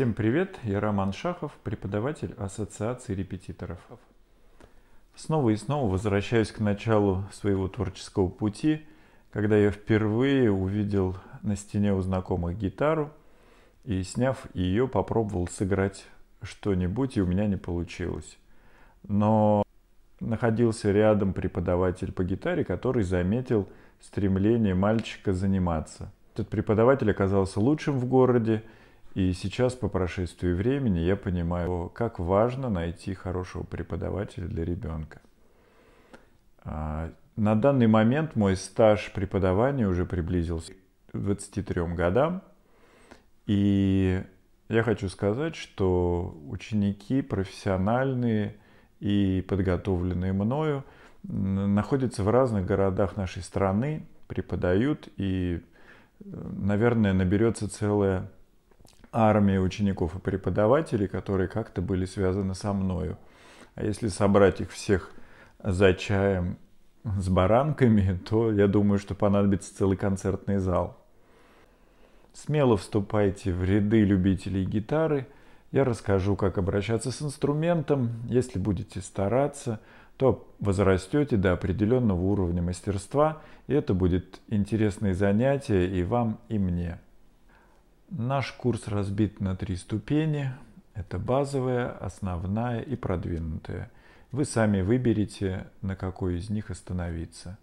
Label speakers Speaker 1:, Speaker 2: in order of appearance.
Speaker 1: Всем привет, я Роман Шахов, преподаватель Ассоциации репетиторов. Снова и снова возвращаюсь к началу своего творческого пути, когда я впервые увидел на стене у знакомых гитару и, сняв ее, попробовал сыграть что-нибудь, и у меня не получилось. Но находился рядом преподаватель по гитаре, который заметил стремление мальчика заниматься. Этот преподаватель оказался лучшим в городе – и сейчас, по прошествии времени, я понимаю, как важно найти хорошего преподавателя для ребенка. А, на данный момент мой стаж преподавания уже приблизился к 23 годам. И я хочу сказать, что ученики профессиональные и подготовленные мною находятся в разных городах нашей страны, преподают и, э, наверное, наберется целая армии учеников и преподавателей, которые как-то были связаны со мною. А если собрать их всех за чаем с баранками, то я думаю, что понадобится целый концертный зал. Смело вступайте в ряды любителей гитары. Я расскажу, как обращаться с инструментом. Если будете стараться, то возрастете до определенного уровня мастерства, и это будет интересное занятие и вам, и мне. Наш курс разбит на три ступени. Это базовая, основная и продвинутая. Вы сами выберете, на какой из них остановиться.